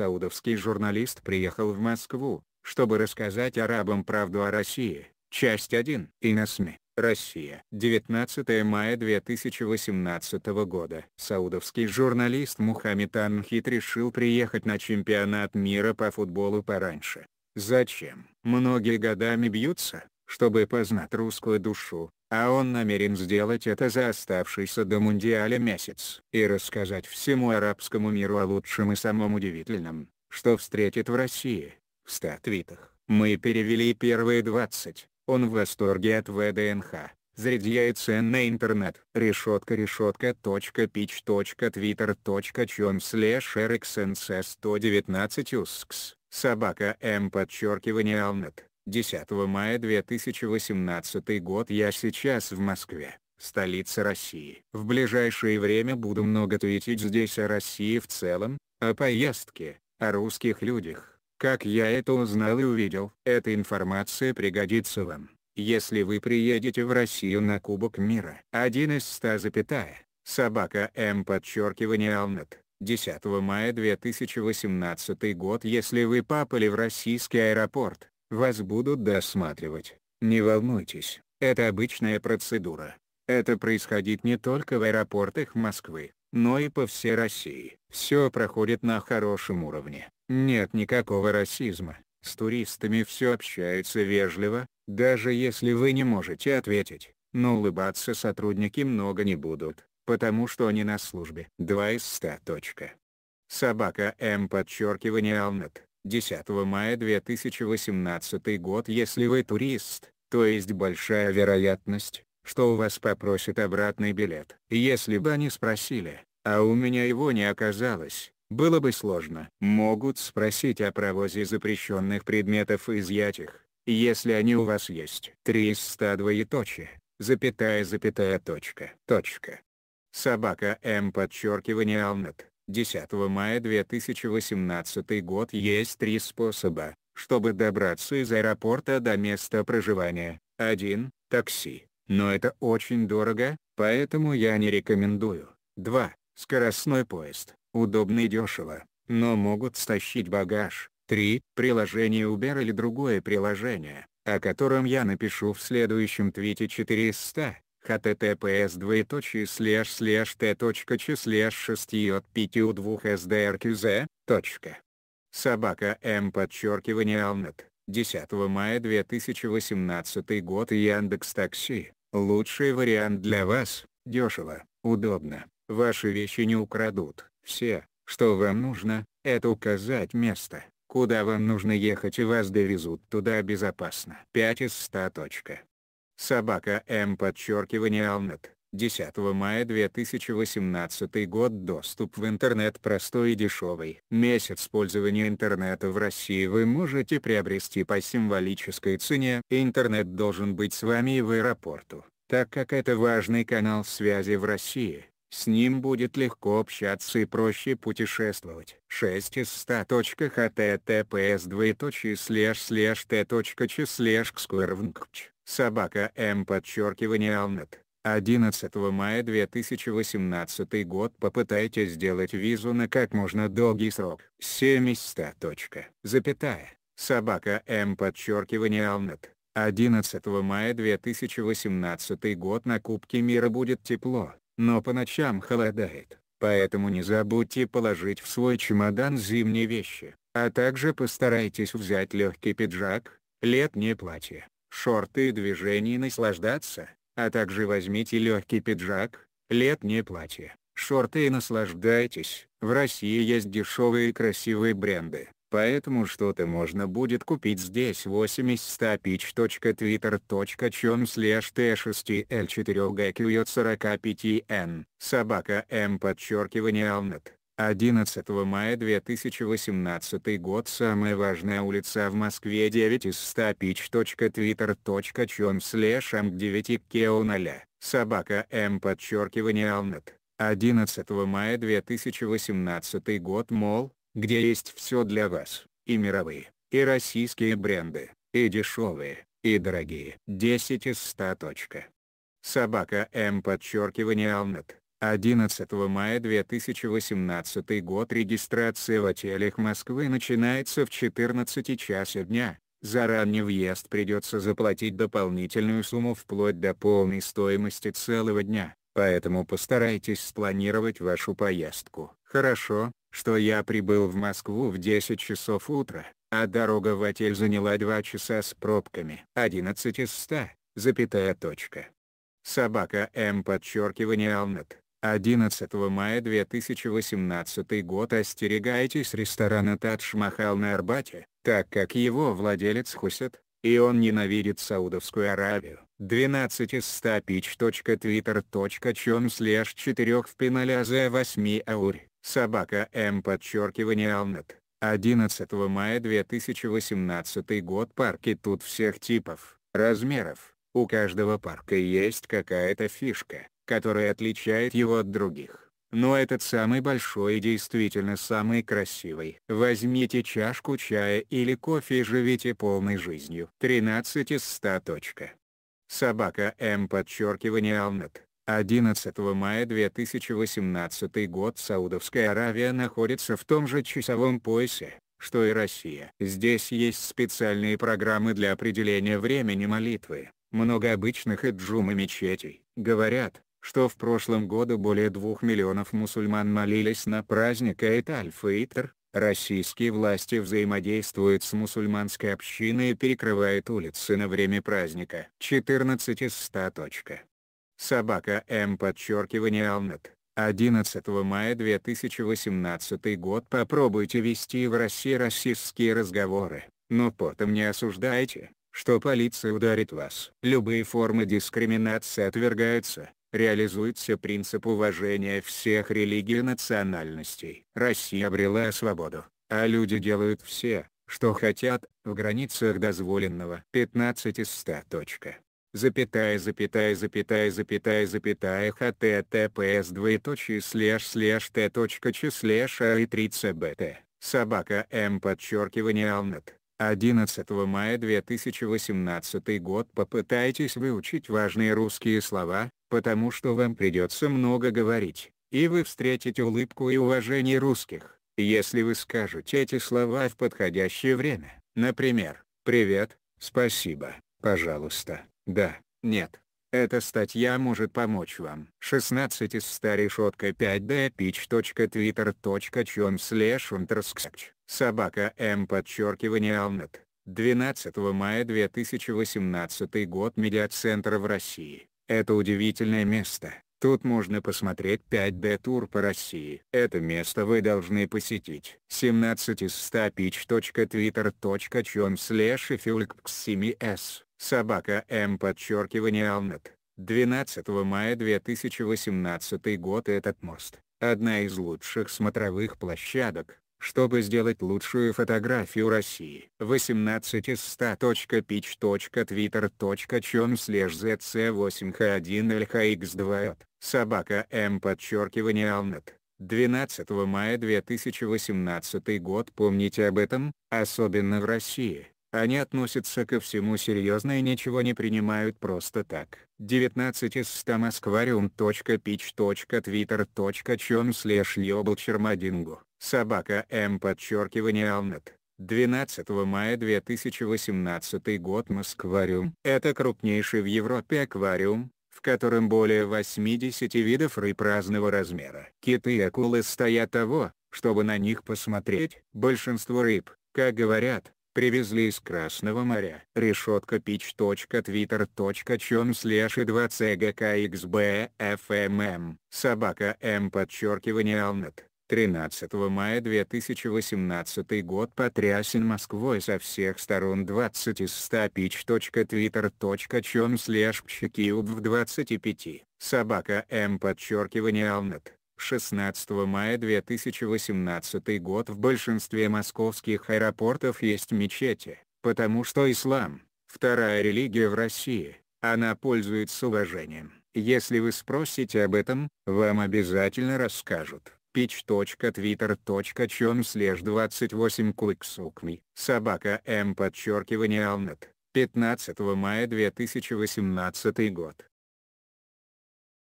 саудовский журналист приехал в Москву, чтобы рассказать арабам правду о России. Часть 1. И на сми. Россия. 19 мая 2018 года. Саудовский журналист Мухаммед Анхит решил приехать на чемпионат мира по футболу пораньше. Зачем? Многие годами бьются, чтобы познать русскую душу, а он намерен сделать это за оставшийся до Мундиаля месяц. И рассказать всему арабскому миру о лучшем и самом удивительном, что встретит в России, в ста Мы перевели первые 20, он в восторге от ВДНХ, зарядяется на интернет. Решетка решетка точка пич точка твиттер точка чем слэш rxnc119 uskс собака м эм, подчеркивание алнет. 10 мая 2018 год я сейчас в Москве, столице России. В ближайшее время буду много твитить здесь о России в целом, о поездке, о русских людях. Как я это узнал и увидел. Эта информация пригодится вам, если вы приедете в Россию на Кубок мира. 1 из 100 запятая. Собака М подчеркивание Алнет. 10 мая 2018 год если вы попали в российский аэропорт, вас будут досматривать, не волнуйтесь, это обычная процедура. Это происходит не только в аэропортах Москвы, но и по всей России. Все проходит на хорошем уровне, нет никакого расизма, с туристами все общаются вежливо, даже если вы не можете ответить, но улыбаться сотрудники много не будут, потому что они на службе. 2 из 100. Точка. Собака М подчеркивание Алнет. 10 мая 2018 год если вы турист, то есть большая вероятность, что у вас попросят обратный билет. Если бы они спросили, а у меня его не оказалось, было бы сложно. Могут спросить о провозе запрещенных предметов и изъять их, если они у вас есть. 300 двоеточие, запятая запятая точка. Точка. Собака М подчеркивание Алнет. 10 мая 2018 год есть три способа, чтобы добраться из аэропорта до места проживания. 1. Такси. Но это очень дорого, поэтому я не рекомендую. 2. Скоростной поезд. Удобно и дешево, но могут стащить багаж. 3. Приложение Uber или другое приложение, о котором я напишу в следующем твите 400 https двоеточие слэш слэш т точка ч слэш шести от пяти у двух sdrqz, точка. Собака М подчеркивание Алнет, 10 мая 2018 год Яндекс Такси, лучший вариант для вас, дешево, удобно, ваши вещи не украдут, все, что вам нужно, это указать место, куда вам нужно ехать и вас довезут туда безопасно. 5 из 100 точка. Собака М. Подчеркивание Алнет. 10 мая 2018 год доступ в интернет простой и дешевый. Месяц пользования интернета в России вы можете приобрести по символической цене. Интернет должен быть с вами и в аэропорту, так как это важный канал связи в России. С ним будет легко общаться и проще путешествовать. 6 из 100 https 2 Собака М. Подчеркивание Алнет. 11 мая 2018 год попытайтесь сделать визу на как можно долгий срок. 70 точка. Запятая. Собака М. Подчеркивание Алнет. 11 мая 2018 год на Кубке мира будет тепло, но по ночам холодает. Поэтому не забудьте положить в свой чемодан зимние вещи, а также постарайтесь взять легкий пиджак, летнее платье, шорты и движений наслаждаться, а также возьмите легкий пиджак, летнее платье, шорты и наслаждайтесь. В России есть дешевые и красивые бренды, поэтому что-то можно будет купить здесь 80pitch.twitter.com slash t6l4gq45n собака m подчеркивание алнет. 11 мая 2018 год Самая важная улица в Москве 9 из 100 pitch.twitter.com слэш ам эм 9 кео 0 собака м эм подчеркивание алнет. 11 мая 2018 год Мол, где есть все для вас, и мировые, и российские бренды, и дешевые, и дорогие. 10 из 100 точка. Собака М эм подчеркивание Алнет. 11 мая 2018 год регистрация в отелях Москвы начинается в 14 часов дня. За ранний въезд придется заплатить дополнительную сумму вплоть до полной стоимости целого дня, поэтому постарайтесь спланировать вашу поездку. Хорошо, что я прибыл в Москву в 10 часов утра, а дорога в отель заняла 2 часа с пробками. 11 из 100, запятая точка. Собака М подчеркивание Алнет. 11 мая 2018 год остерегайтесь ресторана Тадж Махал на Арбате, так как его владелец Хусет, и он ненавидит Саудовскую Аравию. 12 из 100 pitch.twitter.com слэш 4 в пеналязе 8 аурь, собака М подчеркивание алнет. 11 мая 2018 год парки тут всех типов, размеров, у каждого парка есть какая-то фишка который отличает его от других. Но этот самый большой и действительно самый красивый. Возьмите чашку чая или кофе и живите полной жизнью. 13 из 100 точка. Собака М подчеркивание Алнет. 11 мая 2018 год Саудовская Аравия находится в том же часовом поясе, что и Россия. Здесь есть специальные программы для определения времени молитвы, много обычных и джумы мечетей. Говорят, что в прошлом году более двух миллионов мусульман молились на праздник Эйт-Аль-Фитр, российские власти взаимодействуют с мусульманской общиной и перекрывают улицы на время праздника. 14 из 100. Точка. Собака М подчеркивание Алнет. 11 мая 2018 год попробуйте вести в России расистские разговоры, но потом не осуждайте, что полиция ударит вас. Любые формы дискриминации отвергаются, реализуется принцип уважения всех религий и национальностей. Россия обрела свободу, а люди делают все, что хотят, в границах дозволенного. 15 из 100. Точка. Запятая, запятая, запятая, запятая, запятая, https двоеточие слэш слэш т точка ч слэш а и 3 цбт, собака м эм, подчеркивание алнет. 11 мая 2018 год попытайтесь выучить важные русские слова, потому что вам придется много говорить, и вы встретите улыбку и уважение русских, если вы скажете эти слова в подходящее время. Например, «Привет», «Спасибо», «Пожалуйста», «Да», «Нет». Эта статья может помочь вам. 16 из 100 решетка 5 dpitch.twitter.com slash собака М подчеркивание Алнет. 12 мая 2018 год Медиацентр в России. Это удивительное место. Тут можно посмотреть 5D-тур по России. Это место вы должны посетить. 17 из 100 pitch.twitter.com slash 7s собака М подчеркивание Алнет. 12 мая 2018 год этот мост. Одна из лучших смотровых площадок, чтобы сделать лучшую фотографию России. 18 из 100.pitch.twitter.com слеж zc8h1lhx2 собака м подчеркивание алнет. 12 мая 2018 год помните об этом, особенно в России. Они относятся ко всему серьезно и ничего не принимают просто так. 19 из 100 москвариум.пич.твиттер.чем слэш ёблчермадингу Собака М. Подчеркивание Алнет. 12 мая 2018 год Москвариум. Это крупнейший в Европе аквариум, в котором более 80 видов рыб разного размера. Киты и акулы стоят того, чтобы на них посмотреть. Большинство рыб, как говорят, привезли из Красного моря. Решетка pitch.twitter.com слэш и 2 cgkxbfmm эм эм. собака м подчеркивание алнет. 13 мая 2018 год потрясен Москвой со всех сторон 20 из 100 pitch.twitter.com slash в 25, собака М подчеркивание Алнет. 16 мая 2018 год в большинстве московских аэропортов есть мечети, потому что ислам – вторая религия в России, она пользуется уважением. Если вы спросите об этом, вам обязательно расскажут pitch.twitter.com слеж 28 клыксукми. Собака М подчеркивание Алнет. 15 мая 2018 год.